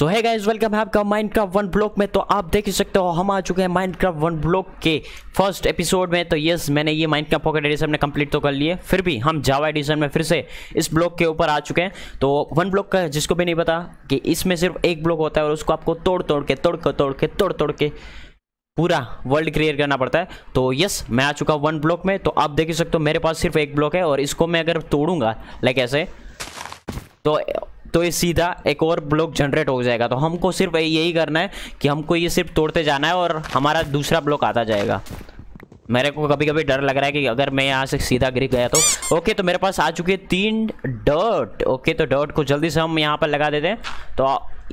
सो है guys welcome है आपका माइनक्राफ्ट वन ब्लॉक में तो आप देख सकते हो हम आ चुके हैं माइनक्राफ्ट वन ब्लॉक के फर्स्ट एपिसोड में तो यस मैंने ये माइनक्राफ्ट पॉकेट एडिशन में कंप्लीट तो कर लिए फिर भी हम जावा एडिशन में फिर से इस ब्लॉक के ऊपर आ चुके हैं तो वन ब्लॉक का जिसको भी नहीं पता कि इसमें सिर्फ एक ब्लॉक होता है और उसको आपको तोड़ तोड़ के तोड़ कर तोड़ के तोड़ तोड़ के पूरा वर्ल्ड क्रिएट करना पड़ता है तो यस मैं आ चुका हूँ वन ब्लॉक में तो आप देख ही सकते हो मेरे पास सिर्फ एक ब्लॉक है और इसको मैं अगर तोड़ूंगा लाइक ऐसे तो तो ये सीधा एक और ब्लॉक जनरेट हो जाएगा तो हमको सिर्फ यही करना है कि हमको ये सिर्फ तोड़ते जाना है और हमारा दूसरा ब्लॉक आता जाएगा मेरे को कभी कभी डर लग रहा है कि अगर मैं यहाँ से सीधा गिर गया तो ओके तो मेरे पास आ चुके हैं तीन डर्ट ओके तो डर्ट को जल्दी से हम यहाँ पर लगा देते हैं तो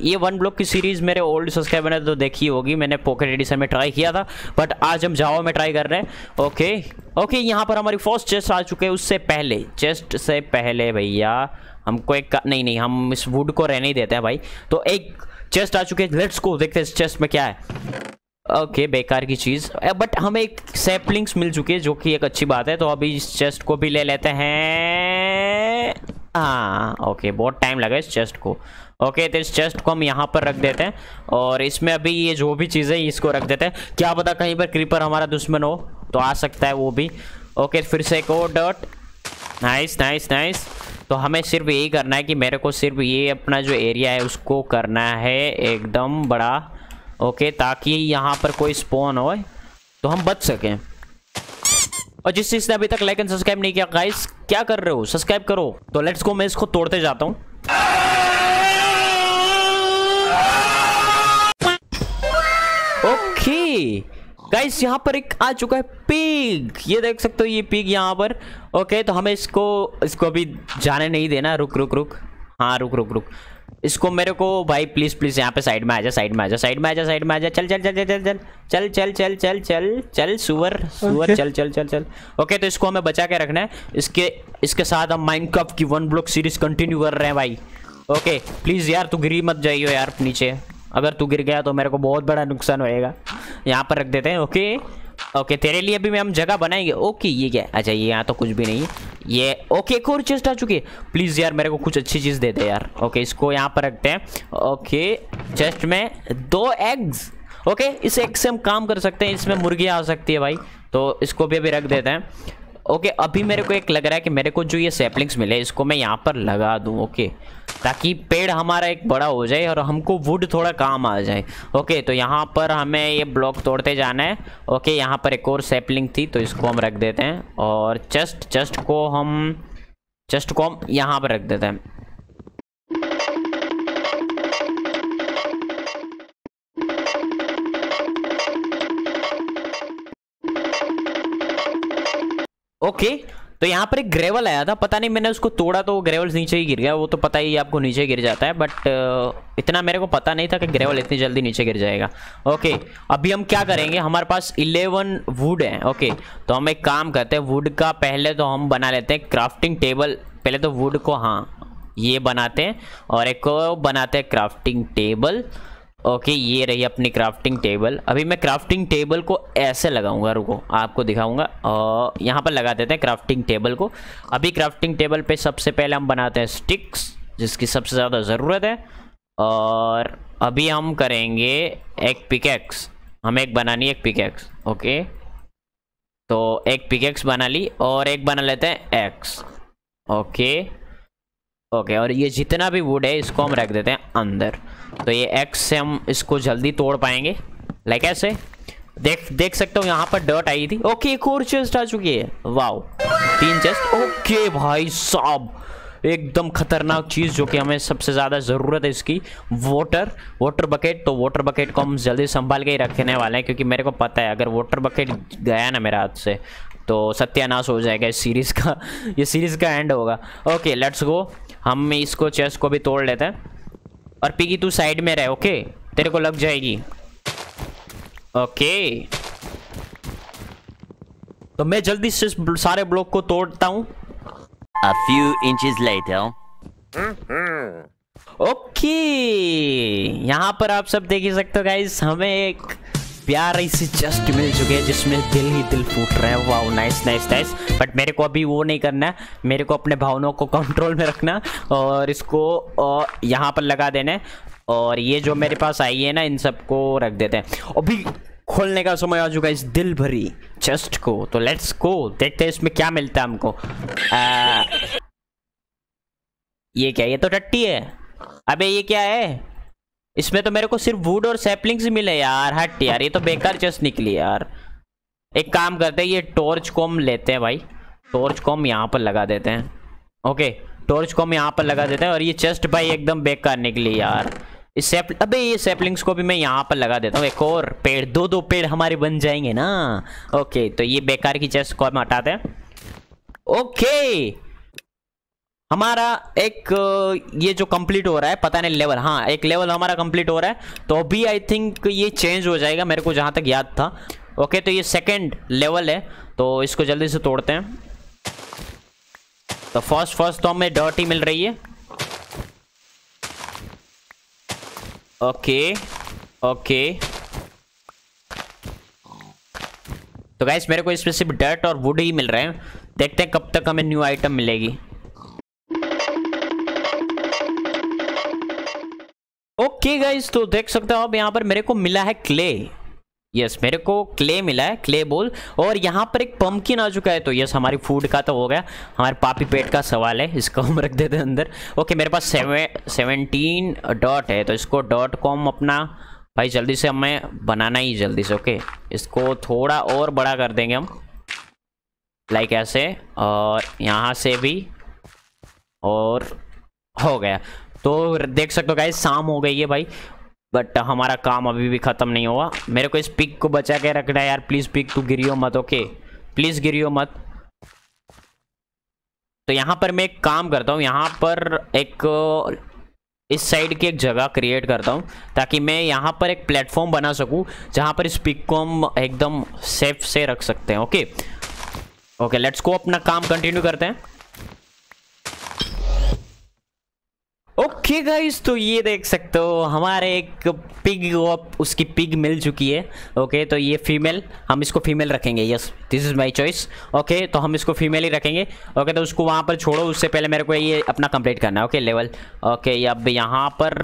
ये वन ब्लॉक की सीरीज़ मेरे ओल्ड सब्सक्राइबर ने तो देखी होगी मैंने पॉकेट एडिशन में ट्राई किया था बट आज हम जावा में ट्राई कर रहे हैं ओके ओके यहाँ पर हमारी फर्स्ट चेस्ट आ चुके हैं उससे पहले चेस्ट से पहले भैया हमको एक नहीं नहीं हम इस वुड को रहने ही देते हैं भाई तो एक चेस्ट आ चुके हैं लेट्स को देखते हैं इस चेस्ट में क्या है ओके okay, बेकार की चीज़ बट हमें एक सेपलिंग्स मिल चुकी है जो कि एक अच्छी बात है तो अभी इस चेस्ट को भी ले लेते हैं हाँ ओके बहुत टाइम लगा इस चेस्ट को ओके तो इस चेस्ट को हम यहाँ पर रख देते हैं और इसमें अभी ये जो भी चीज़ें इसको रख देते हैं क्या पता कहीं पर क्रीपर हमारा दुश्मन हो तो आ सकता है वो भी ओके फिर से एक और डॉट नाइस नाइस नाइस तो हमें सिर्फ यही करना है कि मेरे को सिर्फ ये अपना जो एरिया है उसको करना है एकदम बड़ा ओके ताकि यहाँ पर कोई स्पोन हो तो हम बच सकें और जिस चीज़ ने अभी तक लाइक एंड सब्सक्राइब नहीं किया गाइस क्या कर रहे हो सब्सक्राइब करो तो लेट्स गो मैं इसको तोड़ते जाता हूँ ओके गाइस यहाँ पर एक आ चुका है पिग ये देख सकते हो ये पिग यहाँ पर ओके तो हमें इसको इसको अभी जाने नहीं देना रुक रुक रुक हाँ रुक रुक रुक इसको मेरे को भाई प्लीज प्लीज यहाँ पे साइड में आ जा साइड में आ जा साइड में आ जा साइड में आ जा चल चल चल चल चल चल चल चल चल चल चल सुअर सुअर चल चल चल चल ओके तो इसको हमें बचा के रखना है इसके इसके साथ हम कप की वन ब्लॉक सीरीज कंटिन्यू कर रहे हैं भाई ओके प्लीज यार तू गिरी मत जाइयो यार नीचे अगर तू गिर गया तो मेरे को बहुत बड़ा नुकसान होएगा यहाँ पर रख देते हैं ओके ओके तेरे लिए भी हम जगह बनाएंगे ओके ये क्या अच्छा ये यहाँ तो कुछ भी नहीं है ये ओके एक और चेस्ट आ चुकी है प्लीज़ यार मेरे को कुछ अच्छी चीज़ दे दे यार ओके इसको यहाँ पर रखते हैं ओके चेस्ट में दो एग्स ओके इस एग से हम काम कर सकते हैं इसमें मुर्गियाँ आ सकती है भाई तो इसको भी अभी रख देते हैं ओके अभी मेरे को एक लग रहा है कि मेरे को जो ये सेपलिंग्स मिले इसको मैं यहाँ पर लगा दूँ ओके ताकि पेड़ हमारा एक बड़ा हो जाए और हमको वुड थोड़ा काम आ जाए ओके तो यहाँ पर हमें ये ब्लॉक तोड़ते जाना है ओके यहाँ पर एक और सेपलिंग थी तो इसको हम रख देते हैं और चस्ट चस्ट को हम चस्ट को हम यहाँ पर रख देते हैं ओके तो यहाँ पर एक ग्रेवल आया था पता नहीं मैंने उसको तोड़ा तो ग्रेवल नीचे ही गिर गया वो तो पता ही आपको नीचे गिर जाता है बट uh, इतना मेरे को पता नहीं था कि ग्रेवल इतनी जल्दी नीचे गिर जाएगा ओके अभी हम क्या करेंगे हमारे पास इलेवन वुड है ओके तो हम एक काम करते हैं वुड का पहले तो हम बना लेते हैं क्राफ्टिंग टेबल पहले तो वुड को हाँ ये बनाते हैं और एक बनाते हैं क्राफ्टिंग टेबल ओके ये रही अपनी क्राफ्टिंग टेबल अभी मैं क्राफ्टिंग टेबल को ऐसे लगाऊंगा रुको आपको दिखाऊंगा और यहाँ पर लगा देते हैं क्राफ्टिंग टेबल को अभी क्राफ्टिंग टेबल पे सबसे पहले हम बनाते हैं स्टिक्स जिसकी सबसे ज़्यादा ज़रूरत है और अभी हम करेंगे एक पिकेक्स हमें एक बनानी एक पिकेक्स ओके तो एक पिकेक्स बना ली और एक बना लेते हैं एक्स ओके ओके और ये जितना भी वुड है इसको हम रख देते हैं अंदर तो ये एक्स से हम इसको जल्दी तोड़ पाएंगे लाइक ऐसे देख देख सकते हो यहाँ पर डर्ट आई थी ओके एक और चेस्ट आ चुकी है वाओ तीन चेस्ट ओके भाई साहब एकदम खतरनाक चीज़ जो कि हमें सबसे ज़्यादा ज़रूरत है इसकी वाटर वाटर बकेट तो वाटर बकेट को हम जल्दी संभाल के ही रखने वाले हैं क्योंकि मेरे को पता है अगर वाटर बकेट गया ना मेरे हाथ से तो सत्यानाश हो जाएगा इस सीरीज़ का ये सीरीज़ का एंड होगा ओके लेट्स गो हम इसको चेस्ट को भी तोड़ लेते हैं और पिगी तू साइड में रहे ओके तेरे को लग जाएगी ओके तो मैं जल्दी से सारे ब्लॉक को तोड़ता हूँ A few inches later. Okay okay. यहाँ पर आप सब देख ही सकते हो गाइस हमें एक प्यार ऐसे जस्ट मिल चुके हैं जिसमें दिल ही दिल फूट रहे हैं wow nice nice nice but मेरे को अभी वो नहीं करना है मेरे को अपने भावनाओं को कंट्रोल में रखना और इसको यहाँ पर लगा देना है और ये जो मेरे पास आई है ना इन सबको रख देते हैं अभी खोलने का समय आ चुका है इस दिल भरी चेस्ट को तो लेट्स को देखते हैं इसमें क्या मिलता है हमको आ, ये क्या ये तो टट्टी है अबे ये क्या है इसमें तो मेरे को सिर्फ वुड और सेपलिंग्स मिले यार हट यार ये तो बेकार चेस्ट निकली यार एक काम करते हैं ये टॉर्च कॉम लेते हैं भाई टॉर्च कॉम यहाँ पर लगा देते हैं ओके टॉर्च कॉम यहाँ पर लगा देते हैं और ये चेस्ट भाई एकदम बेकार निकली यार इस अबे ये सेपलिंग्स को भी मैं यहाँ पर लगा देता हूँ एक और पेड़ दो दो पेड़ हमारे बन जाएंगे ना ओके तो ये बेकार की चेस्ट को हम हटाते हैं ओके हमारा एक ये जो कंप्लीट हो रहा है पता नहीं लेवल हाँ एक लेवल हमारा कंप्लीट हो रहा है तो अभी आई थिंक ये चेंज हो जाएगा मेरे को जहाँ तक याद था ओके तो ये सेकंड लेवल है तो इसको जल्दी से तोड़ते हैं तो फर्स्ट फर्स्ट तो हमें डर्टी मिल रही है ओके ओके तो गाइस मेरे को इसमें सिर्फ डर्ट और वुड ही मिल रहे हैं देखते हैं कब तक हमें न्यू आइटम मिलेगी ओके गाइज तो देख सकते हो आप यहाँ पर मेरे को मिला है क्ले यस yes, मेरे को क्ले मिला है क्ले बोल और यहाँ पर एक पम्पकिन आ चुका है तो यस हमारी फूड का तो हो गया हमारे पापी पेट का सवाल है इसको हम रख देते हैं अंदर ओके मेरे पास सेवे सेवनटीन डॉट है तो इसको डॉट कॉम अपना भाई जल्दी से हमें बनाना ही जल्दी से ओके इसको थोड़ा और बड़ा कर देंगे हम लाइक ऐसे और यहाँ से भी और हो गया तो देख सकते हो गाइस शाम हो गई है भाई बट हमारा काम अभी भी ख़त्म नहीं हुआ मेरे को इस पिक को बचा के रखना है यार प्लीज़ पिक तू गिरियो मत ओके प्लीज़ गिरियो मत तो यहाँ पर मैं एक काम करता हूँ यहाँ पर एक इस साइड की एक जगह क्रिएट करता हूँ ताकि मैं यहाँ पर एक प्लेटफॉर्म बना सकूँ जहाँ पर इस पिक को हम एकदम सेफ से रख सकते हैं ओके ओके लेट्स को अपना काम कंटिन्यू करते हैं ओके गाइस तो ये देख सकते हो हमारे एक पिग उसकी पिग मिल चुकी है ओके तो ये फीमेल हम इसको फीमेल रखेंगे yes this is my choice okay तो हम इसको फीमेल ही रखेंगे ओके तो उसको वहाँ पर छोड़ो उससे पहले मेरे को ये अपना कंप्लीट करना है ओके लेवल ओके अब यहाँ पर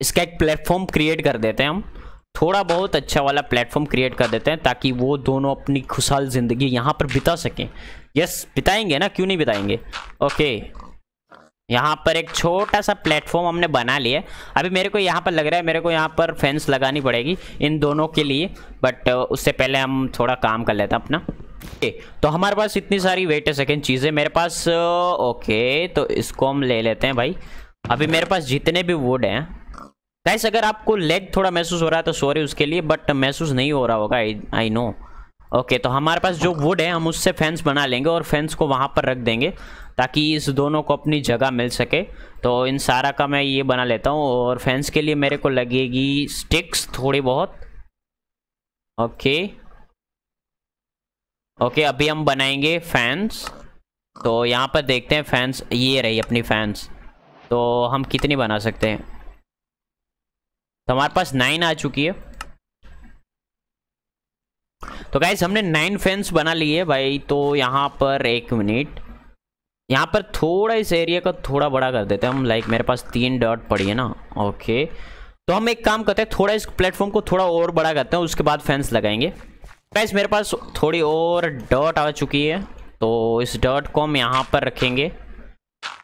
इसका एक प्लेटफॉर्म क्रिएट कर देते हैं हम थोड़ा बहुत अच्छा वाला प्लेटफॉर्म क्रिएट कर देते हैं ताकि वो दोनों अपनी खुशहाल ज़िंदगी यहाँ पर बिता सकें यस बिताएंगे ना क्यों नहीं बिताएंगे ओके यहाँ पर एक छोटा सा प्लेटफॉर्म हमने बना लिया अभी मेरे को यहाँ पर लग रहा है मेरे को यहाँ पर फेंस लगानी पड़ेगी इन दोनों के लिए बट uh, उससे पहले हम थोड़ा काम कर लेते हैं अपना ओके तो हमारे पास इतनी सारी वेट सेकेंड चीज़ें मेरे पास ओके uh, तो इसको हम ले लेते हैं भाई अभी मेरे पास जितने भी वुड हैं गैस अगर आपको लेग थोड़ा महसूस हो रहा है तो सॉरी उसके लिए बट uh, महसूस नहीं हो रहा होगा आई नो ओके तो हमारे पास जो वुड है हम उससे फेंस बना लेंगे और फेंस को वहाँ पर रख देंगे ताकि इस दोनों को अपनी जगह मिल सके तो इन सारा का मैं ये बना लेता हूँ और फेंस के लिए मेरे को लगेगी स्टिक्स थोड़ी बहुत ओके ओके अभी हम बनाएंगे फैंस तो यहाँ पर देखते हैं फैंस ये रही अपनी फैंस तो हम कितनी बना सकते हैं तो हमारे पास नाइन आ चुकी है तो गाइज हमने नाइन फेंस बना लिए भाई तो यहाँ पर एक मिनट यहाँ पर थोड़ा इस एरिया का थोड़ा बड़ा कर देते हैं हम लाइक मेरे पास तीन डॉट पड़ी है ना ओके तो हम एक काम करते हैं थोड़ा इस प्लेटफॉर्म को थोड़ा और बड़ा करते हैं उसके बाद फेंस लगाएंगे गाइज मेरे पास थोड़ी और डॉट आ चुकी है तो इस डॉट को हम यहाँ पर रखेंगे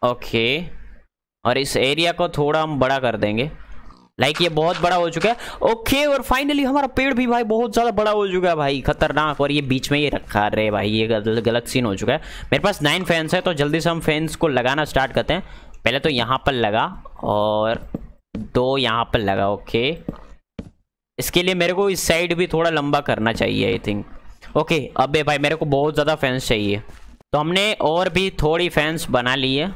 ओके और इस एरिया को थोड़ा हम बड़ा कर देंगे लाइक ये बहुत बड़ा हो चुका है ओके और फाइनली हमारा पेड़ भी भाई बहुत ज़्यादा बड़ा हो चुका है भाई खतरनाक और ये बीच में ये रखा रहे भाई ये गलत सीन हो चुका है मेरे पास नाइन फैंस है तो जल्दी से हम फैंस को लगाना स्टार्ट करते हैं पहले तो यहाँ पर लगा और दो यहाँ पर लगा ओके इसके लिए मेरे को इस साइड भी थोड़ा लंबा करना चाहिए आई थिंक ओके अबे भाई मेरे को बहुत ज़्यादा फैंस चाहिए तो हमने और भी थोड़ी फैंस बना ली है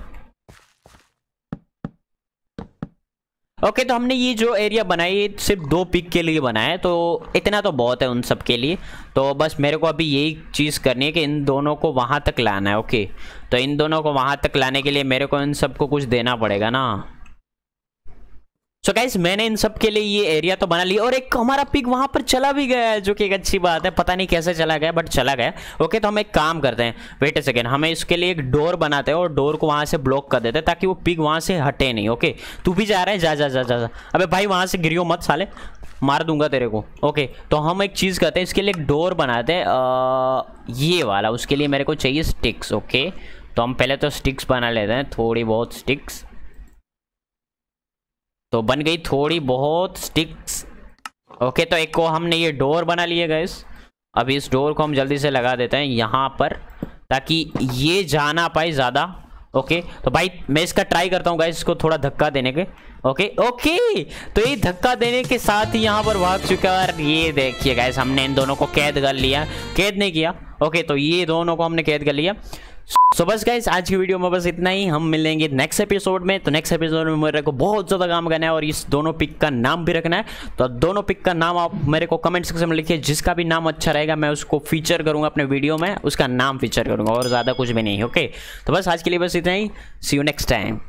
ओके तो हमने ये जो एरिया बनाई सिर्फ दो पिक के लिए बनाया तो इतना तो बहुत है उन सब के लिए तो बस मेरे को अभी यही चीज़ करनी है कि इन दोनों को वहाँ तक लाना है ओके तो इन दोनों को वहाँ तक लाने के लिए मेरे को इन सबको कुछ देना पड़ेगा ना सो so गाइज मैंने इन सब के लिए ये एरिया तो बना लिया और एक हमारा पिक वहां पर चला भी गया है जो कि एक अच्छी बात है पता नहीं कैसे चला गया बट चला गया ओके okay, तो हम एक काम करते हैं वेट ए सेकेंड हमें इसके लिए एक डोर बनाते हैं और डोर को वहां से ब्लॉक कर देते हैं ताकि वो पिक वहां से हटे नहीं ओके okay? तू भी जा रहे हैं जा जा जा जा, जा। अबे भाई वहां से गिरियो मत साले मार दूंगा तेरे को ओके तो हम एक चीज़ करते हैं इसके लिए एक डोर बनाते हैं ये वाला उसके लिए मेरे को चाहिए स्टिक्स ओके तो हम पहले तो स्टिक्स बना लेते हैं थोड़ी बहुत स्टिक्स तो बन गई थोड़ी बहुत स्टिक्स ओके तो एक को हमने ये डोर बना लिए गए अब इस डोर को हम जल्दी से लगा देते हैं यहाँ पर ताकि ये जा ना पाए ज़्यादा ओके तो भाई मैं इसका ट्राई करता हूँ गाइस इसको थोड़ा धक्का देने के ओके ओके तो ये धक्का देने के साथ ही यहाँ पर भाग चुका है और ये देखिए गाइस हमने इन दोनों को कैद कर लिया कैद नहीं किया ओके तो ये दोनों को हमने कैद कर लिया सो बस गाइस आज की वीडियो में बस इतना ही हम मिलेंगे नेक्स्ट एपिसोड में तो नेक्स्ट एपिसोड में मेरे को बहुत ज़्यादा काम करना है और इस दोनों पिक का नाम भी रखना है तो दोनों पिक का नाम आप मेरे को कमेंट सेक्शन में लिखिए जिसका भी नाम अच्छा रहेगा मैं उसको फीचर करूंगा अपने वीडियो में उसका नाम फीचर करूंगा और ज़्यादा कुछ भी नहीं ओके तो बस आज के लिए बस इतना ही सी यू नेक्स्ट टाइम